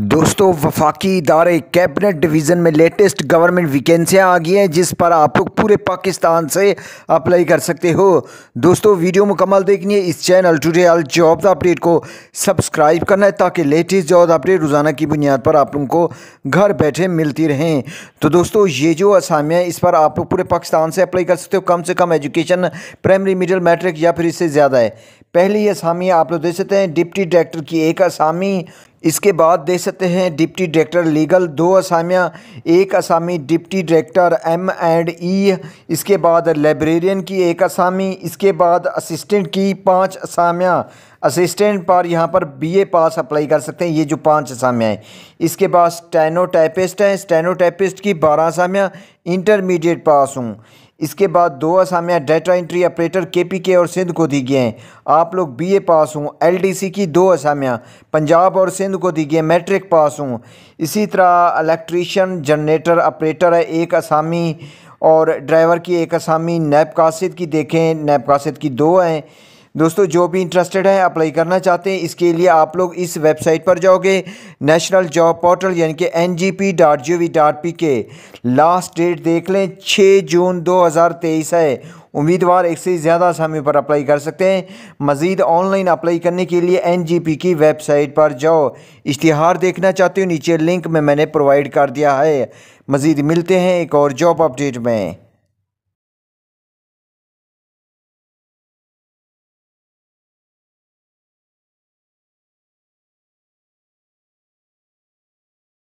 दोस्तों वफाकी इदारे कैबिनेट डिवीज़न में लेटेस्ट गवर्नमेंट वैकेंसियाँ आ गई हैं जिस पर आप लोग पूरे पाकिस्तान से अप्लाई कर सकते हो दोस्तों वीडियो मुकम्मल देखनी है इस channel today all job update को सब्सक्राइब करना है ताकि लेटेस्ट जॉब अपडेट रोज़ाना की बुनियाद पर आप लोगों को घर बैठे मिलती रहें तो दोस्तों ये जो असामियाँ इस पर आप लोग पूरे पाकिस्तान से अप्लाई कर सकते हो कम से कम एजुकेशन प्राइमरी मिडिल मैट्रिक या फिर इससे ज़्यादा है पहली आसामियाँ आप लोग दे सकते हैं डिप्टी डायरेक्टर की एक असामी इसके बाद देख सकते हैं डिप्टी डायरेक्टर लीगल दो असामियाँ एक असामी deputy director M and E इसके बाद लाइब्रेरियन की एक असामी इसके बाद असिस्टेंट की पांच असामियाँ असिस्टेंट पर यहाँ पर बीए पास अप्लाई कर सकते हैं ये जो पांच असामियाँ हैं इसके बाद स्टेनोटाइपिस्ट हैं स्टेनोटाइपिस्ट की बारह असामियाँ इंटरमीडिएट पास हूँ इसके बाद दो असामियाँ डाटा एंट्री ऑपरेटर के और सिंध को दी गए हैं आप लोग बी ए पास हों एल डी सी की दो असामियाँ पंजाब और सिंध को दी गए मैट्रिक पास हूँ इसी तरह इलेक्ट्रीशियन जनरेटर ऑपरेटर है एक असामी और ड्राइवर की एक असामी नैब कासिद की देखें नैब कासिद की दो हैं दोस्तों जो भी इंटरेस्टेड है अप्लाई करना चाहते हैं इसके लिए आप लोग इस वेबसाइट पर जाओगे नेशनल जॉब पोर्टल यानी कि N G P dot G V dot P K last date देख लें छः जून दो हज़ार तेईस है उम्मीदवार एक से ज़्यादा समय पर अप्लाई कर सकते हैं मज़ीद ऑनलाइन अप्लाई करने के लिए एन जी पी की वेबसाइट पर जाओ इश्तिहार देखना चाहते हो नीचे लिंक में मैंने प्रोवाइड कर दिया है मज़ीद मिलते हैं एक और जॉब अपडेट में